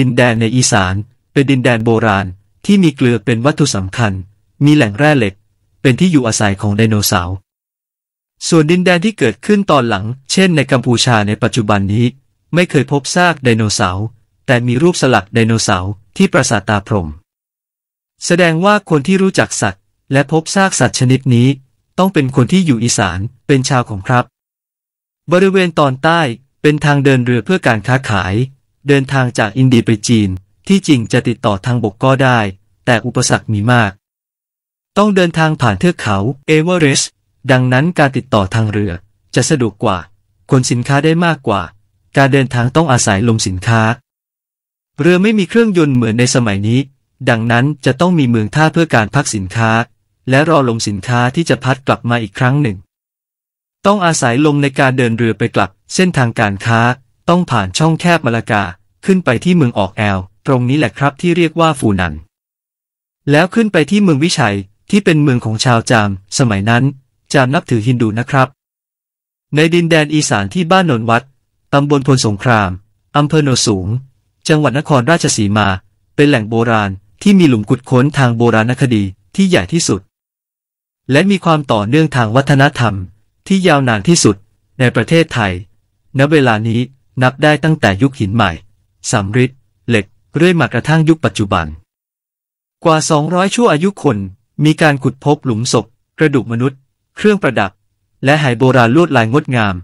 ดินแดนในอีสาน เป็นดินแดนโบราณที่มีเกลือเป็นวัตถุสำคัญ มีแหล่งแร่เหล็ก เป็นที่อยู่อาศัยของไดโนเสาร์ส่วนดินแดนที่เกิดขึ้นตอนหลัง เช่น ในกัมพูชาในปัจจุบันนี้ไม่เคยพบซากไดโนเสาร์ แต่มีรูปสลักไดโนเสาร์ที่ปราสาทตาพรมแสดงว่าคนที่รู้จักสัตว์ และพบซากสัตว์ชนิดนี้ ต้องเป็นคนที่อยู่อีสานเป็นชาวของครับ บริเวณตอนใต้เป็นทางเดินเรือเพื่อการค้าขายเดินทางจากอินเดียไปจีน ที่จริงจะติดต่อทางบกก็ได้ แต่อุปสรรคมีมาก ต้องเดินทางผ่านเทือกเขาเอเวอเรสต์ดังนั้นการติดต่อทางเรือจะสะดวกกว่าขนสินค้าได้มากกว่า การเดินทางต้องอาศัยลมสินค้าเรือไม่มีเครื่องยนต์เหมือนในสมัยนี้ ดังนั้นจะต้องมีเมืองท่าเพื่อการพักสินค้า และรอลมสินค้าที่จะพัดกลับมาอีกครั้งหนึ่ง ต้องอาศัยลมในการเดินเรือไปกลับเส้นทางการค้าต้องผ่านช่องแคบมาลากา ขึ้นไปที่เมืองออกแอลตรงนี้แหละครับที่เรียกว่าฟูนัน แล้วขึ้นไปที่เมืองวิชัยที่เป็นเมืองของชาวจาม สมัยนั้นจามนับถือฮินดูนะครับ ในดินแดนอีสานที่บ้านนนวัด ตำบลพลสงคราม อำเภอโนสูง จังหวัดนครราชสีมา เป็นแหล่งโบราณที่มีหลุมขุดค้นทางโบราณคดีที่ใหญ่ที่สุด และมีความต่อเนื่องทางวัฒนธรรม ที่ยาวนานที่สุด ในประเทศไทย ณ เวลานี้นับได้ตั้งแต่ยุคหินใหม่สำริดเหล็ก เรื่อยมากระทั่งยุคปัจจุบัน กว่า 200 ชั่วอายุคน มีการขุดพบหลุมศพกระดูกมนุษย์ เครื่องประดับ และหายโบราณลวดลายงดงาม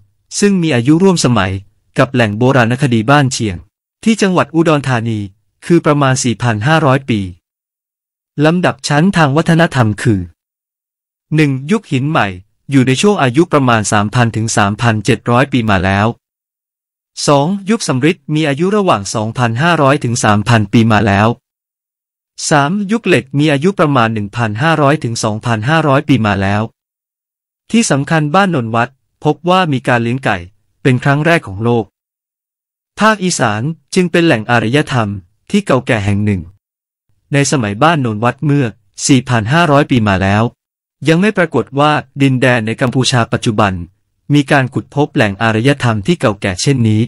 ซึ่งมีอายุร่วมสมัย กับแหล่งโบราณคดีบ้านเชียง ที่จังหวัดอุดรธานี คือประมาณ 4,500 ปี ลำดับชั้นทางวัฒนธรรมคือ 1. ยุคหินใหม่อยู่ในช่วงอายุประมาณ 3,000ถึง3,700 ปีมาแล้ว 2. ยุคสำริดมีอายุระหว่าง 2,500ถึง3,000 ปีมาแล้ว 3. ยุคเหล็กมีอายุประมาณ 1,500ถึง2,500 ปีมาแล้ว ที่สำคัญบ้านนนวัด พบว่ามีการเลี้ยงไก่เป็นครั้งแรกของโลก ภาคอีสานจึงเป็นแหล่งอารยธรรมที่เก่าแก่แห่งหนึ่ง ในสมัยบ้านนนวัดเมื่อ 4,500 ปีมาแล้ว ยังไม่ปรากฏว่าดินแดนในกัมพูชาปัจจุบันมีการขุดพบแหล่งอารยธรรมที่เก่าแก่เช่นนี้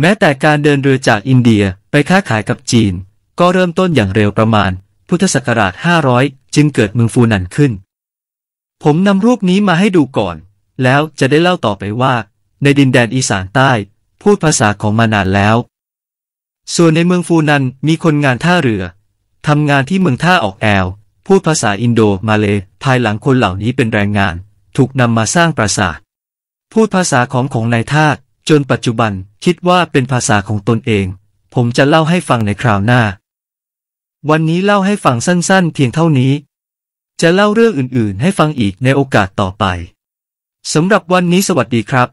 แม้แต่การเดินเรือจากอินเดียไปค้าขายกับจีน ก็เริ่มต้นอย่างเร็วประมาณ พุทธศักราช500 จึงเกิดเมืองฟูนันขึ้น ผมนำรูปนี้มาให้ดูก่อน แล้วจะได้เล่าต่อไปว่า ในดินแดนอีสานใต้ พูดภาษาของมานานแล้ว ส่วนในเมืองฟูนันมีคนงานท่าเรือทำงานที่เมืองท่าออกแอลพูดภาษาอินโดมาเลภายหลังคนเหล่านี้เป็นแรงงาน ถูกนำมาสร้างปราสาทพูดภาษาของของนายทาสจนปัจจุบันคิดว่าเป็นภาษาของตนเอง ผมจะเล่าให้ฟังในคราวหน้า วันนี้เล่าให้ฟังสั้นๆ เพียงเท่านี้ จะเล่าเรื่องอื่นๆ ให้ฟังอีกในโอกาสต่อไปสำหรับวันนี้สวัสดีครับ